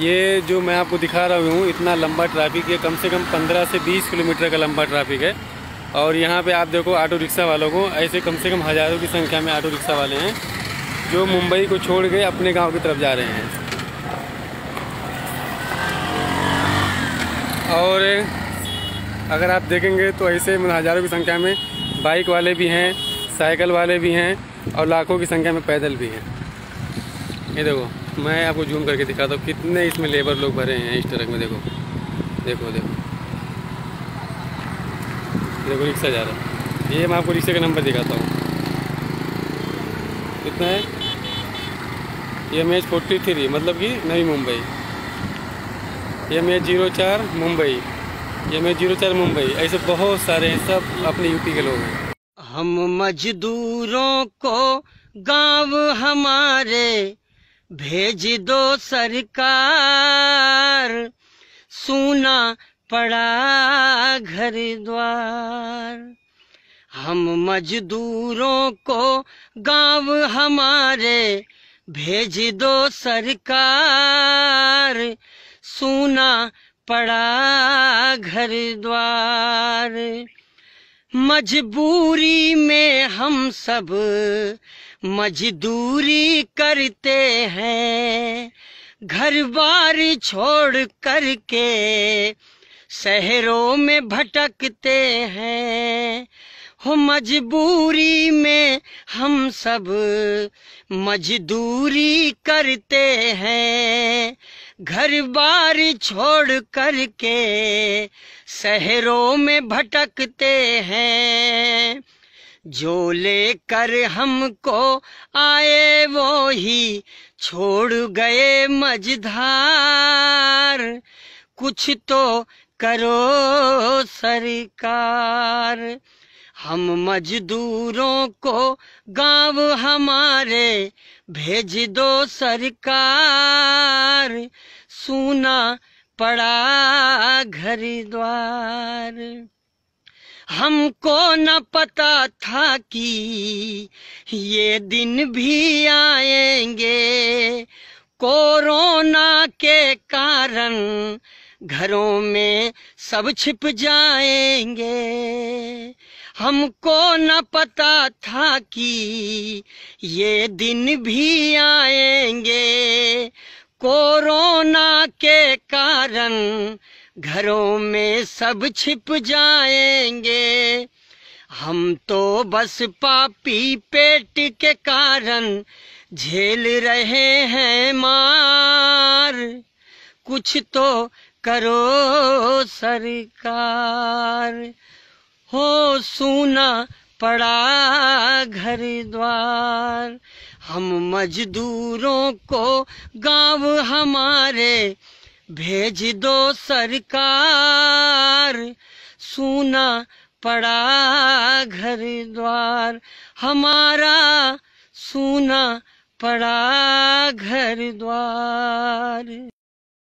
ये जो मैं आपको दिखा रहा हूँ इतना लंबा ट्रैफिक है कम से कम 15 से 20 किलोमीटर का लंबा ट्रैफिक है और यहाँ पे आप देखो ऑटो रिक्शा वालों को ऐसे कम से कम हज़ारों की संख्या में ऑटो रिक्शा वाले हैं जो मुंबई को छोड़ के अपने गांव की तरफ जा रहे हैं और अगर आप देखेंगे तो ऐसे हज़ारों की संख्या में बाइक वाले भी हैं साइकिल वाले भी हैं और लाखों की संख्या में पैदल भी हैं ये देखो मैं आपको जूम करके दिखाता हूँ कितने इसमें लेबर लोग भरे हैं इस ट्रक में देखो देखो देखो देखो रिक्शा जा रहा है ये मैं आपको रिक्शे का नंबर दिखाता हूँ कितना है एम एच फोर्टी थ्री मतलब कि नई मुंबई एम एच जीरो चार मुंबई एम एच जीरो चार मुंबई ऐसे बहुत सारे हैं सब अपने यूपी के लोग हैं हम मजदूरों को गांव हमारे भेज दो सरकार सुना पड़ा घर द्वार हम मजदूरों को गांव हमारे भेज दो सरकार सुना पड़ा घर द्वार मजबूरी में हम सब मजदूरी करते हैं घर बार छोड़ करके शहरों में भटकते हैं हो मजबूरी में हम सब मजदूरी करते हैं घर बार छोड़ कर के शहरों में भटकते हैं जो लेकर हमको आए वो ही छोड़ गए मझधार कुछ तो करो सरकार हम मजदूरों को गांव हमारे भेज दो सरकार सुना पड़ा घर द्वार हमको न पता था कि ये दिन भी आएंगे कोरोना के कारण घरों में सब छिप जाएंगे हमको न पता था कि ये दिन भी आएंगे कोरोना के कारण घरों में सब छिप जाएंगे हम तो बस पापी पेट के कारण झेल रहे हैं मार कुछ तो करो सरकार हो सुना पड़ा घर द्वार हम मजदूरों को गांव हमारे भेज दो सरकार सुना पड़ा घर द्वार हमारा सुना पड़ा घर द्वार